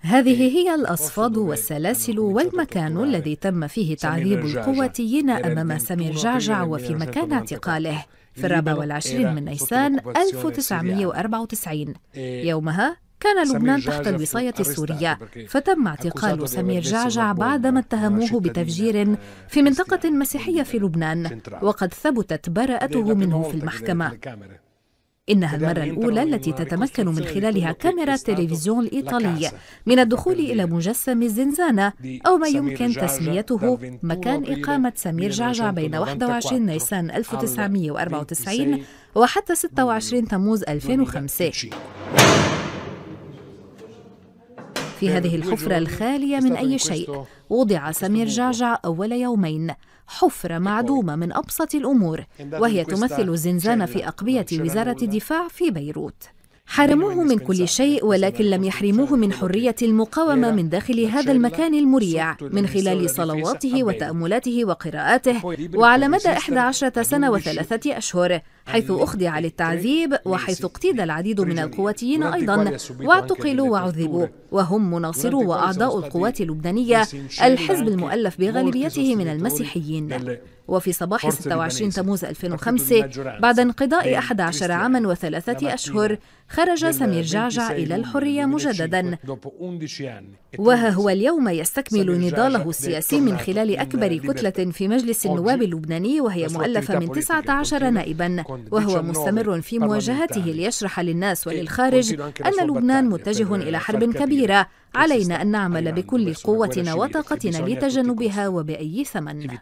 هذه هي الأصفاد والسلاسل والمكان الذي تم فيه تعذيب القوتيين أمام سمير جعجع وفي مكان اعتقاله في الرابع والعشرين من نيسان 1994 e يومها كان لبنان تحت الوصاية السورية فتم اعتقال سمير جعجع بعدما اتهموه بتفجير eh, في منطقة مسيحية في لبنان وقد ثبتت براءته منه في المحكمة إنها المرة الأولى التي تتمكن من خلالها كاميرا التلفزيون الإيطالي من الدخول إلى مجسم الزنزانة أو ما يمكن تسميته مكان إقامة سمير جعجع بين 21 نيسان 1994 وحتى 26 تموز 2005 في هذه الحفرة الخالية من أي شيء وضع سمير جعجع أول يومين حفرة معدومة من أبسط الأمور وهي تمثل الزنزانة في أقبية وزارة الدفاع في بيروت حرموه من كل شيء ولكن لم يحرموه من حرية المقاومة من داخل هذا المكان المريع من خلال صلواته وتأملاته وقراءاته وعلى مدى 11 سنة وثلاثة أشهر حيث أخضع للتعذيب وحيث اقتيد العديد من القواتيين أيضا واعتقلوا وعذبوا وهم مناصرو وأعضاء القوات اللبنانية الحزب المؤلف بغالبيته من المسيحيين وفي صباح 26 تموز 2005 بعد انقضاء 11 عاما وثلاثة أشهر خرج سمير جعجع إلى الحرية مجددا وها هو اليوم يستكمل نضاله السياسي من خلال أكبر كتلة في مجلس النواب اللبناني وهي مؤلفة من 19 نائبا وهو مستمر في مواجهته ليشرح للناس إيه، وللخارج أن لبنان متجه إلى حرب كبيرة علينا أن نعمل بكل قوتنا وطاقتنا لتجنبها وبأي ثمن